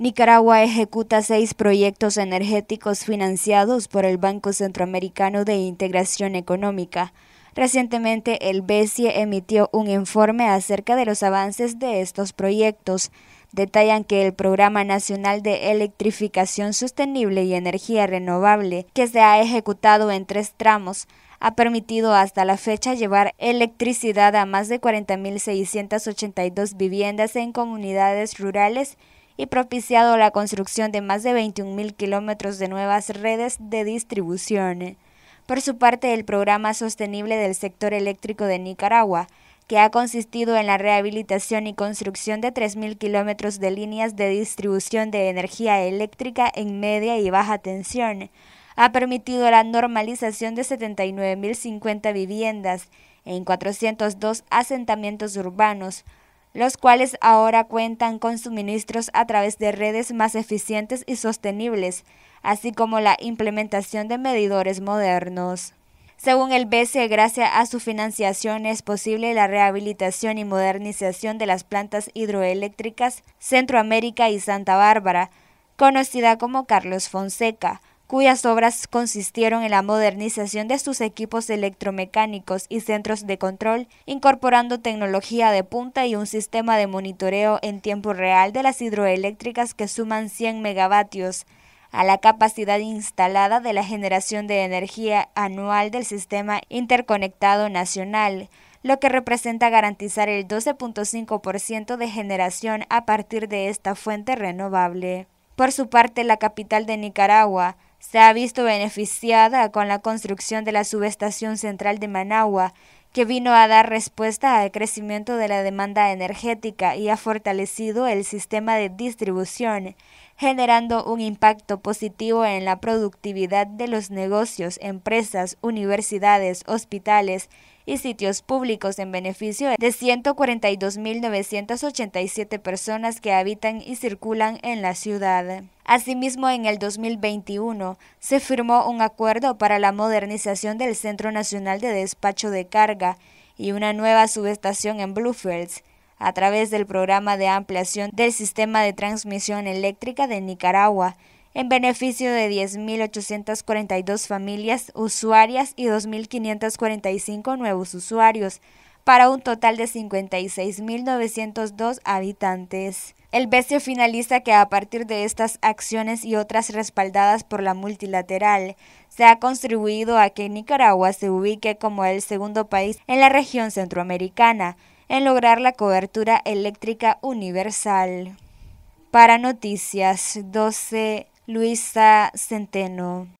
Nicaragua ejecuta seis proyectos energéticos financiados por el Banco Centroamericano de Integración Económica. Recientemente, el BESIE emitió un informe acerca de los avances de estos proyectos. Detallan que el Programa Nacional de Electrificación Sostenible y Energía Renovable, que se ha ejecutado en tres tramos, ha permitido hasta la fecha llevar electricidad a más de 40.682 viviendas en comunidades rurales y propiciado la construcción de más de 21.000 kilómetros de nuevas redes de distribución. Por su parte, el programa sostenible del sector eléctrico de Nicaragua, que ha consistido en la rehabilitación y construcción de 3.000 kilómetros de líneas de distribución de energía eléctrica en media y baja tensión, ha permitido la normalización de 79.050 viviendas en 402 asentamientos urbanos, los cuales ahora cuentan con suministros a través de redes más eficientes y sostenibles, así como la implementación de medidores modernos. Según el BCE, gracias a su financiación es posible la rehabilitación y modernización de las plantas hidroeléctricas Centroamérica y Santa Bárbara, conocida como Carlos Fonseca, cuyas obras consistieron en la modernización de sus equipos electromecánicos y centros de control, incorporando tecnología de punta y un sistema de monitoreo en tiempo real de las hidroeléctricas que suman 100 megavatios a la capacidad instalada de la generación de energía anual del sistema interconectado nacional, lo que representa garantizar el 12.5% de generación a partir de esta fuente renovable. Por su parte, la capital de Nicaragua, se ha visto beneficiada con la construcción de la subestación central de Managua, que vino a dar respuesta al crecimiento de la demanda energética y ha fortalecido el sistema de distribución, generando un impacto positivo en la productividad de los negocios, empresas, universidades, hospitales y sitios públicos en beneficio de 142.987 personas que habitan y circulan en la ciudad. Asimismo, en el 2021 se firmó un acuerdo para la modernización del Centro Nacional de Despacho de Carga y una nueva subestación en Bluefields a través del programa de ampliación del sistema de transmisión eléctrica de Nicaragua en beneficio de 10.842 familias usuarias y 2.545 nuevos usuarios, para un total de 56.902 habitantes. El bestio finaliza que a partir de estas acciones y otras respaldadas por la multilateral, se ha contribuido a que Nicaragua se ubique como el segundo país en la región centroamericana en lograr la cobertura eléctrica universal. Para Noticias 12 Luisa Centeno.